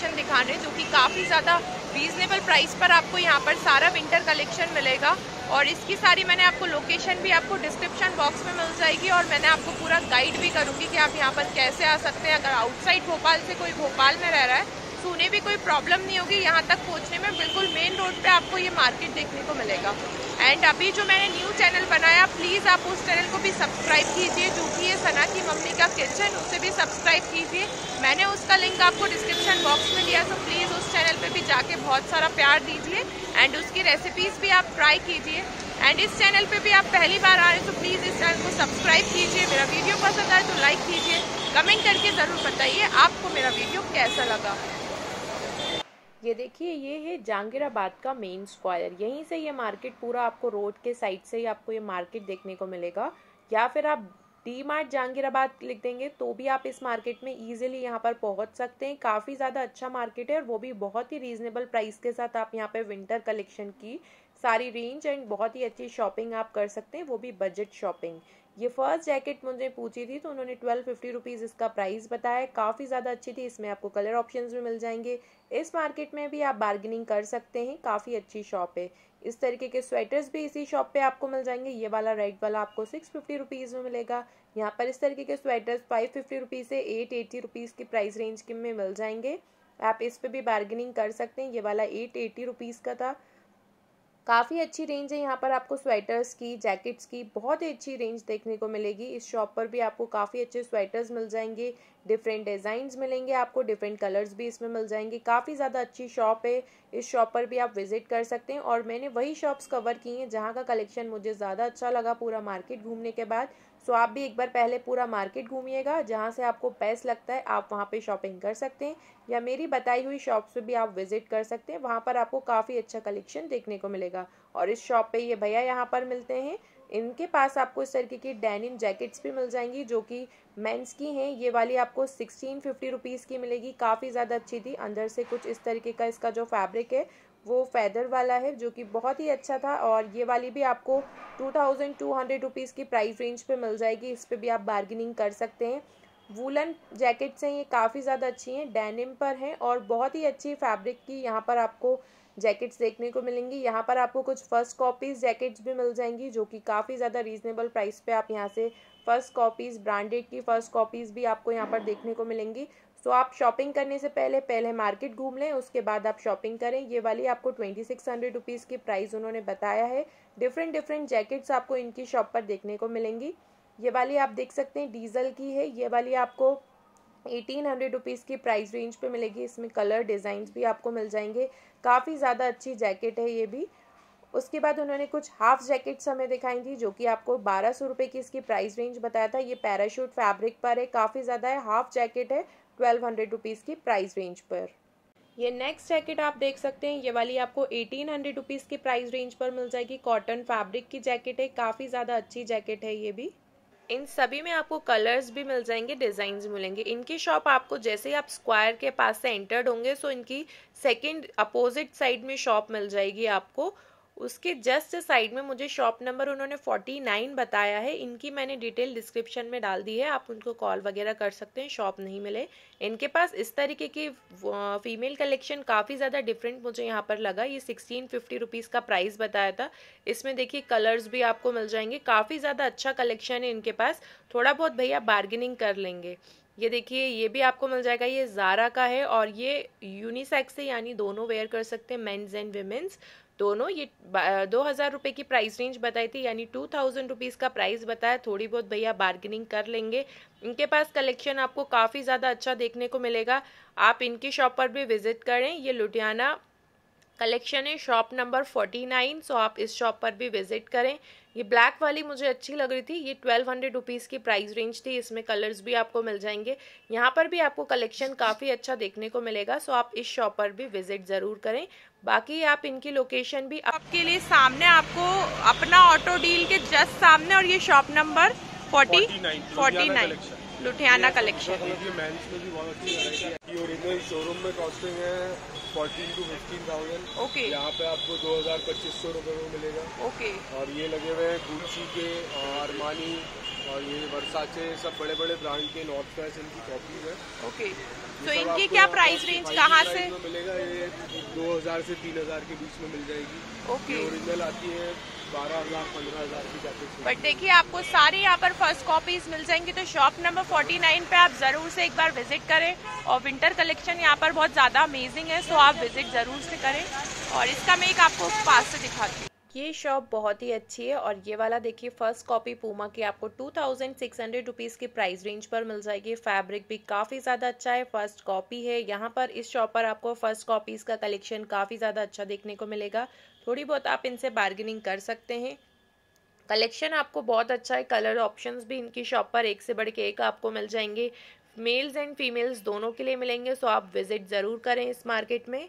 collection दिखा रहे हैं जो कि काफ़ी ज़्यादा रीजनेबल प्राइस पर आपको यहाँ पर सारा विंटर कलेक्शन मिलेगा और इसकी सारी मैंने आपको लोकेशन भी आपको डिस्क्रिप्शन बॉक्स में मिल जाएगी और मैंने आपको पूरा गाइड भी करूँगी कि आप यहाँ पर कैसे आ सकते हैं अगर आउटसाइड भोपाल से कोई भोपाल में रह रहा है तो उन्हें भी कोई प्रॉब्लम नहीं होगी यहाँ तक पहुँचने में बिल्कुल मेन रोड पर आपको ये मार्केट देखने को मिलेगा एंड अभी जो मैंने न्यू चैनल बनाया प्लीज़ आप उस चैनल को भी सब्सक्राइब कीजिए जो कि है सना की मम्मी का किचन उसे भी सब्सक्राइब कीजिए मैंने उसका लिंक आपको डिस्क्रिप्शन बॉक्स में दिया तो प्लीज़ उस चैनल पे भी जाके बहुत सारा प्यार दीजिए एंड उसकी रेसिपीज़ भी आप ट्राई कीजिए एंड इस चैनल पे भी आप पहली बार आ रहे हैं तो प्लीज़ इस चैनल को सब्सक्राइब कीजिए मेरा वीडियो पसंद आए तो लाइक कीजिए कमेंट करके ज़रूर बताइए आपको मेरा वीडियो कैसा लगा ये देखिए ये है जहांगीराबाद का मेन स्क्वायर यहीं से ये मार्केट पूरा आपको रोड के साइड से ही आपको ये मार्केट देखने को मिलेगा या फिर आप डी मार्ट जहांगीराबाद लिख देंगे तो भी आप इस मार्केट में इजीली यहाँ पर पहुँच सकते हैं काफ़ी ज़्यादा अच्छा मार्केट है और वो भी बहुत ही रीजनेबल प्राइस के साथ आप यहाँ पे विंटर कलेक्शन की सारी रेंज एंड बहुत ही अच्छी शॉपिंग आप कर सकते हैं वो भी बजट शॉपिंग ये फर्स्ट जैकेट मुझे पूछी थी तो उन्होंने ट्वेल्व फिफ्टी रुपीज़ इसका प्राइस बताया काफ़ी ज़्यादा अच्छी थी इसमें आपको कलर ऑप्शन भी मिल जाएंगे इस मार्केट में भी आप बार्गेनिंग कर सकते हैं काफ़ी अच्छी शॉप है इस तरीके के स्वेटर्स भी इसी शॉप पे आपको मिल जाएंगे ये वाला रेड वाला आपको सिक्स फिफ्टी रुपीज़ में मिलेगा यहाँ पर इस तरीके के स्वेटर्स फाइव फिफ्टी रुपीज़ से एट एटी रुपीज़ की प्राइस रेंज के में मिल जाएंगे आप इस पर भी बार्गेनिंग कर सकते हैं ये वाला एट एटी रुपीज़ का था काफ़ी अच्छी रेंज है यहाँ पर आपको स्वेटर्स की जैकेट्स की बहुत ही अच्छी रेंज देखने को मिलेगी इस शॉप पर भी आपको काफ़ी अच्छे स्वेटर्स मिल जाएंगे डिफरेंट डिज़ाइंस मिलेंगे आपको डिफरेंट कलर्स भी इसमें मिल जाएंगे काफ़ी ज़्यादा अच्छी शॉप है इस शॉप पर भी आप विजिट कर सकते हैं और मैंने वही शॉप्स कवर की हैं जहाँ का कलेक्शन मुझे ज़्यादा अच्छा लगा पूरा मार्केट घूमने के बाद सो आप भी एक बार पहले पूरा मार्केट घूमिएगा जहाँ से आपको बेस्ट लगता है आप वहाँ पे शॉपिंग कर सकते हैं या मेरी बताई हुई शॉप पे भी आप विजिट कर सकते हैं वहाँ पर आपको काफ़ी अच्छा कलेक्शन देखने को मिलेगा और इस शॉप पे ये भैया यहाँ पर मिलते हैं इनके पास आपको इस तरीके की डेनिम जैकेट्स भी मिल जाएंगी जो कि मेंस की हैं ये वाली आपको सिक्सटीन फिफ्टी रुपीज़ की मिलेगी काफ़ी ज़्यादा अच्छी थी अंदर से कुछ इस तरीके का इसका जो फैब्रिक है वो फैदर वाला है जो कि बहुत ही अच्छा था और ये वाली भी आपको two thousand two hundred rupees की प्राइस रेंज पे मिल जाएगी इस पर भी आप बार्गेनिंग कर सकते हैं वूलन जैकेट्स हैं ये काफ़ी ज़्यादा अच्छी हैं डेनिम पर हैं और बहुत ही अच्छी फैब्रिक की यहाँ पर आपको जैकेट्स देखने को मिलेंगी यहाँ पर आपको कुछ फर्स्ट कॉपीज़ जैकेट्स भी मिल जाएंगी जो कि काफ़ी ज़्यादा रीजनेबल प्राइस पे आप यहाँ से फर्स्ट कॉपीज़ ब्रांडेड की फ़र्स्ट कॉपीज़ भी आपको यहाँ पर देखने को मिलेंगी सो तो so, आप शॉपिंग करने से पहले पहले मार्केट घूम लें उसके बाद आप शॉपिंग करें ये वाली आपको ट्वेंटी सिक्स हंड्रेड रुपीज़ की प्राइस उन्होंने बताया है डिफरेंट डिफरेंट जैकेट्स आपको इनकी शॉप पर देखने को मिलेंगी ये वाली आप देख सकते हैं डीजल की है ये वाली आपको एटीन हंड्रेड रुपीज़ की प्राइस रेंज पे मिलेगी इसमें कलर डिजाइन भी आपको मिल जाएंगे काफ़ी ज़्यादा अच्छी जैकेट है ये भी उसके बाद उन्होंने कुछ हाफ जैकेट्स हमें दिखाई थी जो कि आपको बारह सौ रुपये की इसकी प्राइस रेंज बताया था ये पैराशूट फैब्रिक पर है काफ़ी ज़्यादा है हाफ जैकेट है ट्वेल्व हंड्रेड रुपीज़ की प्राइस रेंज पर ये नेक्स्ट जैकेट आप देख सकते हैं ये वाली आपको एटीन हंड्रेड रुपीज़ की प्राइस रेंज पर मिल जाएगी कॉटन फैब्रिक की जैकेट है काफ़ी ज़्यादा अच्छी जैकेट है ये भी इन सभी में आपको कलर्स भी मिल जाएंगे डिज़ाइंस मिलेंगे इनकी शॉप आपको जैसे ही आप स्क्वायर के पास से एंटर्ड होंगे सो इनकी सेकेंड अपोजिट साइड में शॉप मिल जाएगी आपको उसके जस्ट साइड में मुझे शॉप नंबर उन्होंने 49 बताया है इनकी मैंने डिटेल डिस्क्रिप्शन में डाल दी है आप उनको कॉल वगैरह कर सकते हैं शॉप नहीं मिले इनके पास इस तरीके की फीमेल कलेक्शन काफ़ी ज़्यादा डिफरेंट मुझे यहाँ पर लगा ये सिक्सटीन फिफ्टी रुपीज़ का प्राइस बताया था इसमें देखिए कलर्स भी आपको मिल जाएंगे काफ़ी ज़्यादा अच्छा कलेक्शन है इनके पास थोड़ा बहुत भैया बार्गेनिंग कर लेंगे ये देखिए ये भी आपको मिल जाएगा ये जारा का है और ये यूनिसेक्स है यानी दोनों वेयर कर सकते हैं मेंस एंड वेमेंस दोनों ये दो हज़ार रुपये की प्राइस रेंज बताई थी यानी टू थाउजेंड रुपीज़ का प्राइस बताया थोड़ी बहुत भैया बार्गेनिंग कर लेंगे इनके पास कलेक्शन आपको काफ़ी ज़्यादा अच्छा देखने को मिलेगा आप इनकी शॉप पर भी विजिट करें ये लुधियाना कलेक्शन है shop number forty nine so आप इस शॉप पर भी विजिट करें ये ब्लैक वाली मुझे अच्छी लग रही थी ये ट्वेल्व हंड्रेड रुपीज़ की प्राइस रेंज थी इसमें कलर्स भी आपको मिल जाएंगे यहाँ पर भी आपको कलेक्शन काफ़ी अच्छा देखने को मिलेगा सो आप इस शॉप पर भी विजिट ज़रूर करें बाकी आप इनकी लोकेशन भी आपके लिए सामने आपको अपना ऑटो डील के जस्ट सामने और ये shop number forty forty nine Ludhiana collection showroom में कॉस्टिंग है fourteen to fifteen thousand okay यहाँ पे आपको दो हजार पच्चीस सौ रूपए में मिलेगा ओके और ये लगे हुए हैं गुची के अरमानी और ये वर्षाचे सब बड़े बड़े ब्रांड के नॉर्थ फैस इनकी कॉपीज है ओके तो इनकी क्या प्राइस रेंज कहाँ से मिलेगा ये दो हजार से तीन हजार के बीच में मिल जाएगी ओके ओरिजिनल आती है बारह हजार पंद्रह हजार की जाती है बट देखिए आपको सारी यहाँ पर फर्स्ट कॉपीज मिल जाएंगी तो शॉप नंबर 49 पे आप जरूर से एक बार विजिट करें और विंटर कलेक्शन यहाँ पर बहुत ज्यादा अमेजिंग है सो तो आप विजिट जरूर से करें और इसका मैं एक आपको पास से दिखाती हूँ ये शॉप बहुत ही अच्छी है और ये वाला देखिए फर्स्ट कॉपी पूमा की आपको two thousand six hundred rupees की प्राइस रेंज पर मिल जाएगी फैब्रिक भी काफ़ी ज़्यादा अच्छा है फर्स्ट कॉपी है यहाँ पर इस शॉप पर आपको फर्स्ट कॉपीज़ का कलेक्शन काफ़ी ज़्यादा अच्छा देखने को मिलेगा थोड़ी बहुत आप इनसे बार्गेनिंग कर सकते हैं कलेक्शन आपको बहुत अच्छा है कलर ऑप्शन भी इनकी शॉप पर एक से बढ़ के एक आपको मिल जाएंगे मेल्स एंड फीमेल्स दोनों के लिए मिलेंगे सो तो आप विज़िट ज़रूर करें इस मार्केट में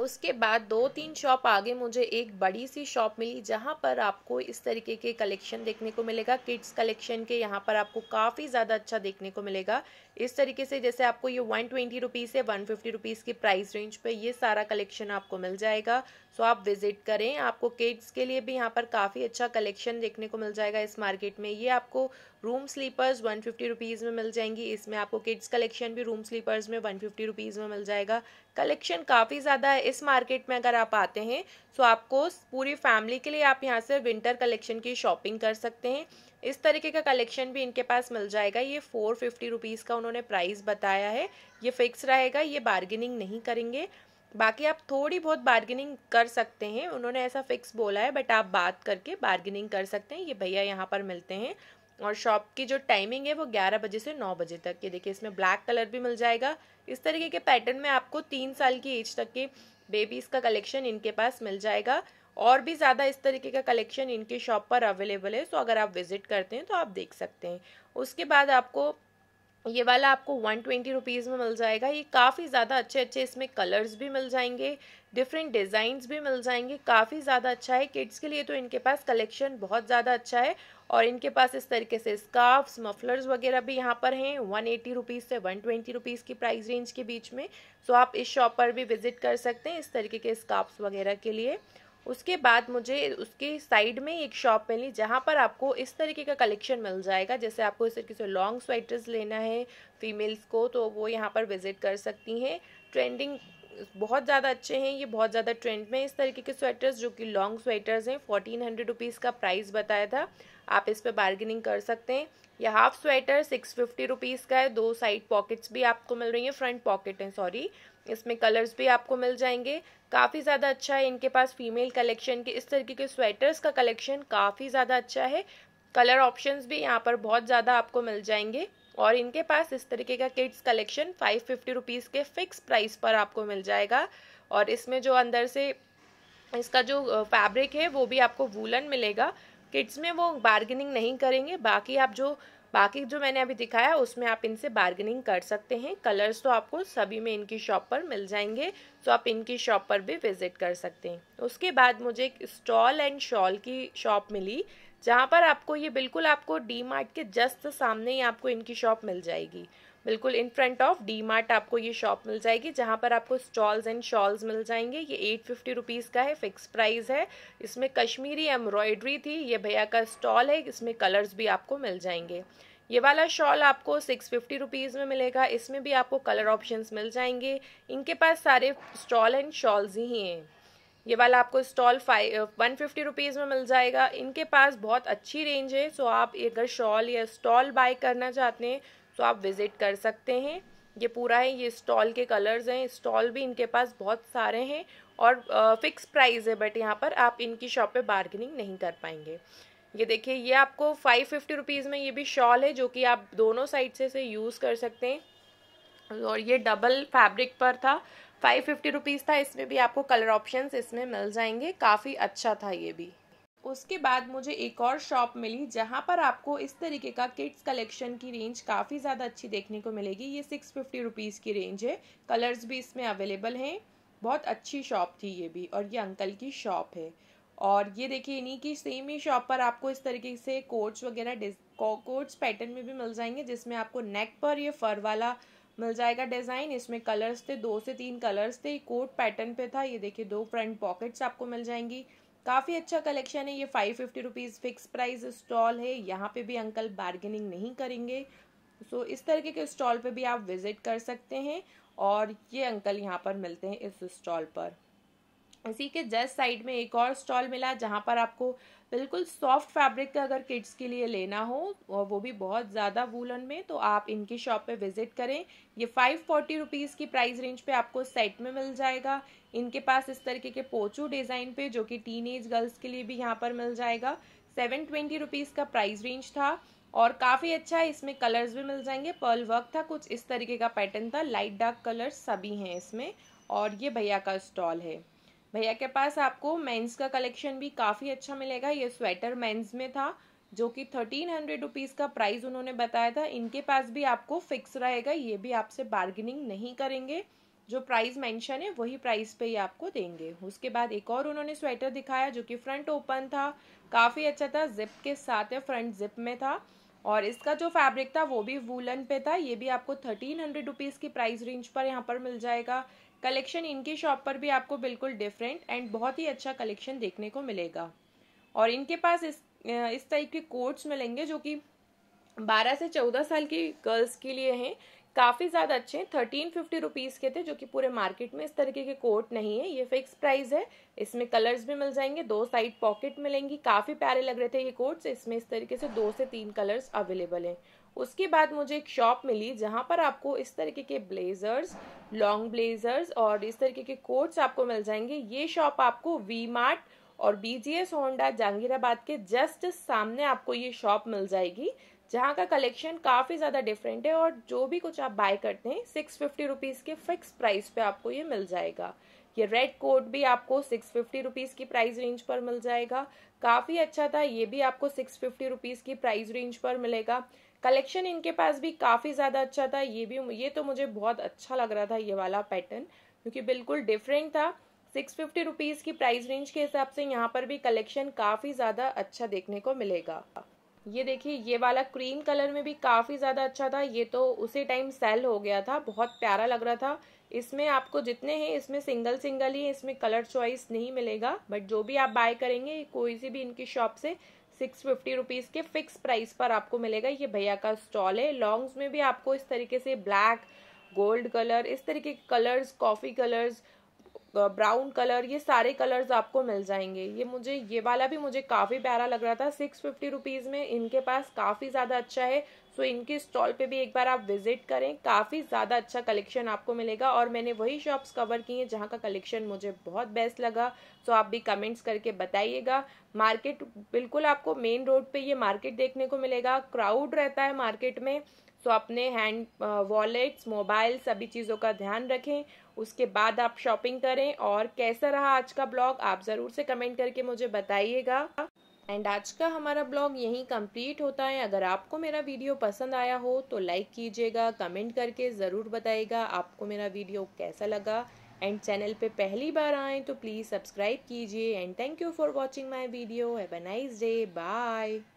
उसके बाद दो तीन शॉप आगे मुझे एक बड़ी सी शॉप मिली जहाँ पर आपको इस तरीके के कलेक्शन देखने को मिलेगा किड्स कलेक्शन के यहाँ पर आपको काफ़ी ज़्यादा अच्छा देखने को मिलेगा इस तरीके से जैसे आपको ये वन ट्वेंटी रुपीज़ से वन फिफ्टी रुपीज़ की प्राइस रेंज पे ये सारा कलेक्शन आपको मिल जाएगा सो आप विज़िट करें आपको किड्स के लिए भी यहाँ पर काफ़ी अच्छा कलेक्शन देखने को मिल जाएगा इस मार्केट में ये आपको room slippers one fifty rupees में मिल जाएंगी इसमें आपको किड्स कलेक्शन भी रूम स्लीपर्स में वन फिफ्टी रुपीज़ में मिल जाएगा कलेक्शन काफ़ी ज़्यादा है इस मार्केट में अगर आप आते हैं तो आपको पूरी फैमिली के लिए आप यहाँ से विंटर कलेक्शन की शॉपिंग कर सकते हैं इस तरीके का कलेक्शन भी इनके पास मिल जाएगा ये फोर फिफ्टी रुपीज़ का उन्होंने प्राइस बताया है ये फिक्स रहेगा ये बार्गेनिंग नहीं करेंगे बाकी आप थोड़ी बहुत बार्गेनिंग कर सकते हैं उन्होंने ऐसा फिक्स बोला है बट आप बात करके बार्गेनिंग कर सकते हैं ये भैया यहाँ पर मिलते हैं और शॉप की जो टाइमिंग है वो ग्यारह बजे से नौ बजे तक ये देखिए इसमें ब्लैक कलर भी मिल जाएगा इस तरीके के पैटर्न में आपको तीन साल की एज तक के बेबीज़ का कलेक्शन इनके पास मिल जाएगा और भी ज़्यादा इस तरीके का कलेक्शन इनके शॉप पर अवेलेबल है सो तो अगर आप विज़िट करते हैं तो आप देख सकते हैं उसके बाद आपको ये वाला आपको वन ट्वेंटी रुपीज़ में मिल जाएगा ये काफ़ी ज़्यादा अच्छे अच्छे इसमें कलर्स भी मिल जाएंगे डिफरेंट डिज़ाइंस भी मिल जाएंगे काफ़ी ज़्यादा अच्छा है किड्स के लिए तो इनके पास कलेक्शन बहुत ज़्यादा अच्छा है और इनके पास इस तरीके से स्काफ्स मफलर्स वगैरह भी यहाँ पर हैं वन एटी रुपीज़ से वन ट्वेंटी रुपीज़ की प्राइस रेंज के बीच में सो आप इस शॉप पर भी विज़िट कर सकते हैं इस तरीके के स्काफ्स वगैरह के लिए उसके बाद मुझे उसके साइड में एक शॉप मिली जहाँ पर आपको इस तरीके का कलेक्शन मिल जाएगा जैसे आपको इस तरीके से लॉन्ग स्वेटर्स लेना है फीमेल्स को तो वो यहाँ पर विज़िट कर सकती हैं ट्रेंडिंग बहुत ज़्यादा अच्छे हैं ये बहुत ज़्यादा ट्रेंड में इस तरीके के स्वेटर्स जो कि लॉन्ग स्वेटर्स हैं फोर्टीन हंड्रेड रुपीज़ का प्राइस बताया था आप इस पर बार्गेनिंग कर सकते हैं ये half sweater six fifty rupees का है दो साइड पॉकेट्स भी आपको मिल रही हैं फ्रंट पॉकेट हैं सॉरी इसमें कलर्स भी आपको मिल जाएंगे काफ़ी ज़्यादा अच्छा है इनके पास फीमेल कलेक्शन के इस तरीके के स्वेटर्स का कलेक्शन काफ़ी ज़्यादा अच्छा है कलर ऑप्शंस भी यहाँ पर बहुत ज़्यादा आपको मिल जाएंगे और इनके पास इस तरीके का kids collection five fifty rupees के फिक्स प्राइस पर आपको मिल जाएगा और इसमें जो अंदर से इसका जो फैब्रिक है वो भी आपको वूलन मिलेगा किड्स में वो बार्गेनिंग नहीं करेंगे बाकी आप जो बाकी जो मैंने अभी दिखाया उसमें आप इनसे बार्गेनिंग कर सकते हैं कलर्स तो आपको सभी में इनकी शॉप पर मिल जाएंगे तो आप इनकी शॉप पर भी विज़िट कर सकते हैं उसके बाद मुझे एक स्टॉल एंड शॉल की शॉप मिली जहाँ पर आपको ये बिल्कुल आपको डी मार्ट के जस्ट सामने ही आपको इनकी शॉप मिल जाएगी बिल्कुल in front of D Mart आपको ये शॉप मिल जाएगी जहाँ पर आपको स्टॉल्स एंड शॉल्स मिल जाएंगे ये एट फिफ्टी रुपीज़ का है फिक्स प्राइस है इसमें कश्मीरी एम्ब्रॉयडरी थी ये भैया का स्टॉल है इसमें कलर्स भी आपको मिल जाएंगे ये वाला शॉल आपको सिक्स फिफ्टी रुपीज़ में मिलेगा इसमें भी आपको कलर ऑप्शन मिल जाएंगे इनके पास सारे स्टॉल एंड शॉल्स ही हैं ये वाला आपको stole five one fifty rupees में मिल जाएगा इनके पास बहुत अच्छी रेंज है सो आप अगर शॉल या स्टॉल बाय करना चाहते हैं सो तो आप विज़िट कर सकते हैं ये पूरा है ये स्टॉल के कलर्स हैं स्टॉल भी इनके पास बहुत सारे हैं और फिक्स प्राइस है बट यहाँ पर आप इनकी शॉप पे बार्गेनिंग नहीं कर पाएंगे ये देखिए ये आपको फाइव फिफ्टी रुपीज़ में ये भी शॉल है जो कि आप दोनों साइड से इसे यूज़ कर सकते हैं और ये डबल फैब्रिक पर था फाइव फिफ्टी रुपीज़ था इसमें भी आपको कलर ऑप्शन इसमें मिल जाएंगे काफ़ी अच्छा था ये भी उसके बाद मुझे एक और शॉप मिली जहाँ पर आपको इस तरीके का किड्स कलेक्शन की रेंज काफ़ी ज़्यादा अच्छी देखने को मिलेगी ये सिक्स फिफ्टी रुपीज़ की रेंज है कलर्स भी इसमें अवेलेबल हैं बहुत अच्छी शॉप थी ये भी और ये अंकल की शॉप है और ये देखिए इन्हीं की सेम ही शॉप पर आपको इस तरीके से कोट्स वगैरह डिज कोट्स पैटर्न में भी मिल जाएंगे जिसमें आपको नेक पर ये फर वाला मिल जाएगा डिज़ाइन इसमें कलर्स थे दो से तीन कलर्स थे कोट पैटर्न पे था ये देखिए दो फ्रंट पॉकेट्स आपको मिल जाएंगी काफ़ी अच्छा कलेक्शन है ये five fifty rupees fix price stall है यहाँ पे भी अंकल बार्गेनिंग नहीं करेंगे सो इस तरीके के स्टॉल पे भी आप विज़िट कर सकते हैं और ये अंकल यहाँ पर मिलते हैं इस स्टॉल पर इसी के जस्ट साइड में एक और स्टॉल मिला जहाँ पर आपको बिल्कुल सॉफ्ट फैब्रिक का अगर किड्स के लिए लेना हो और वो भी बहुत ज़्यादा वूलन में तो आप इनकी शॉप पे विजिट करें ये फाइव फोर्टी रुपीज़ की प्राइस रेंज पे आपको सेट में मिल जाएगा इनके पास इस तरीके के पोचू डिज़ाइन पे जो कि टीन एज गर्ल्स के लिए भी यहाँ पर मिल जाएगा सेवन ट्वेंटी रुपीज़ का प्राइस रेंज था और काफ़ी अच्छा है इसमें कलर्स भी मिल जाएंगे पर्ल वर्क था कुछ इस तरीके का पैटर्न था लाइट डार्क कलर्स सभी हैं इसमें और ये भैया का स्टॉल है भैया के पास आपको मेंस का कलेक्शन भी काफ़ी अच्छा मिलेगा ये स्वेटर मेंस में था जो कि थर्टीन हंड्रेड रुपीज़ का प्राइस उन्होंने बताया था इनके पास भी आपको फिक्स रहेगा ये भी आपसे बार्गेनिंग नहीं करेंगे जो प्राइस मेंशन है वही प्राइस पे ही आपको देंगे उसके बाद एक और उन्होंने स्वेटर दिखाया जो कि फ्रंट ओपन था काफ़ी अच्छा था जिप के साथ है फ्रंट जिप में था और इसका जो फैब्रिक था वो भी वूलन पे था ये भी आपको थर्टीन हंड्रेड रुपीज़ की प्राइस रेंज पर यहाँ पर मिल जाएगा कलेक्शन इनकी शॉप पर भी आपको बिल्कुल डिफरेंट एंड बहुत ही अच्छा कलेक्शन देखने को मिलेगा और इनके पास इस इस टाइप के कोट्स मिलेंगे जो कि 12 से 14 साल की गर्ल्स के लिए हैं काफ़ी ज़्यादा अच्छे हैं थर्टीन फिफ्टी रुपीज़ के थे जो कि पूरे मार्केट में इस तरीके के कोट नहीं है ये फिक्स प्राइस है इसमें कलर्स भी मिल जाएंगे दो साइड पॉकेट मिलेंगी काफ़ी प्यारे लग रहे थे ये कोट्स इसमें इस तरीके से दो से तीन कलर्स अवेलेबल हैं उसके बाद मुझे एक शॉप मिली जहाँ पर आपको इस तरीके के ब्लेजर्स लॉन्ग ब्लेजर्स और इस तरीके के कोट्स आपको मिल जाएंगे ये शॉप आपको वी मार्ट और बीजीएस होंडा जहांगीराबाद के जस्ट सामने आपको ये शॉप मिल जाएगी जहाँ का कलेक्शन काफ़ी ज़्यादा डिफरेंट है और जो भी कुछ आप बाय करते हैं सिक्स फिफ्टी रुपीज़ के फिक्स प्राइस पे आपको ये मिल जाएगा ये रेड कोट भी आपको सिक्स फिफ्टी रुपीज़ की प्राइस रेंज पर मिल जाएगा काफ़ी अच्छा था ये भी आपको सिक्स फिफ्टी रुपीज़ की प्राइस रेंज पर मिलेगा कलेक्शन इनके पास भी काफ़ी ज़्यादा अच्छा था ये भी ये तो मुझे बहुत अच्छा लग रहा था ये वाला पैटर्न क्योंकि बिल्कुल डिफरेंट था सिक्स फिफ्टी रुपीज़ की प्राइस रेंज के हिसाब से यहाँ पर भी कलेक्शन काफ़ी ज़्यादा अच्छा देखने को मिलेगा ये देखिए ये वाला क्रीम कलर में भी काफ़ी ज़्यादा अच्छा था ये तो उसी टाइम सेल हो गया था बहुत प्यारा लग रहा था इसमें आपको जितने हैं इसमें सिंगल सिंगल ही इसमें कलर चॉइस नहीं मिलेगा बट जो भी आप बाय करेंगे कोई सी भी इनकी शॉप से सिक्स फिफ्टी रुपीज़ के फिक्स प्राइस पर आपको मिलेगा ये भैया का स्टॉल है लॉन्ग्स में भी आपको इस तरीके से ब्लैक गोल्ड कलर इस तरीके के colours coffee colours brown colour ये सारे कलर्स आपको मिल जाएंगे ये मुझे ये वाला भी मुझे काफ़ी प्यारा लग रहा था सिक्स फिफ्टी रुपीज़ में इनके पास काफ़ी ज़्यादा अच्छा है सो इनके स्टॉल पे भी एक बार आप विजिट करें काफ़ी ज़्यादा अच्छा कलेक्शन आपको मिलेगा और मैंने वही शॉप्स कवर की हैं जहाँ का कलेक्शन मुझे बहुत बेस्ट लगा सो आप भी कमेंट्स करके बताइएगा मार्केट बिल्कुल आपको मेन रोड पे ये मार्केट देखने को मिलेगा क्राउड रहता है मार्केट में सो अपने हैंड वॉलेट्स मोबाइल सभी चीज़ों का ध्यान रखें उसके बाद आप शॉपिंग करें और कैसा रहा आज का ब्लॉग आप ज़रूर से कमेंट करके मुझे बताइएगा एंड आज का हमारा ब्लॉग यहीं कंप्लीट होता है अगर आपको मेरा वीडियो पसंद आया हो तो लाइक कीजिएगा कमेंट करके ज़रूर बताइएगा आपको मेरा वीडियो कैसा लगा एंड चैनल पे पहली बार आए तो प्लीज़ सब्सक्राइब कीजिए and thank you for watching my video have a nice day bye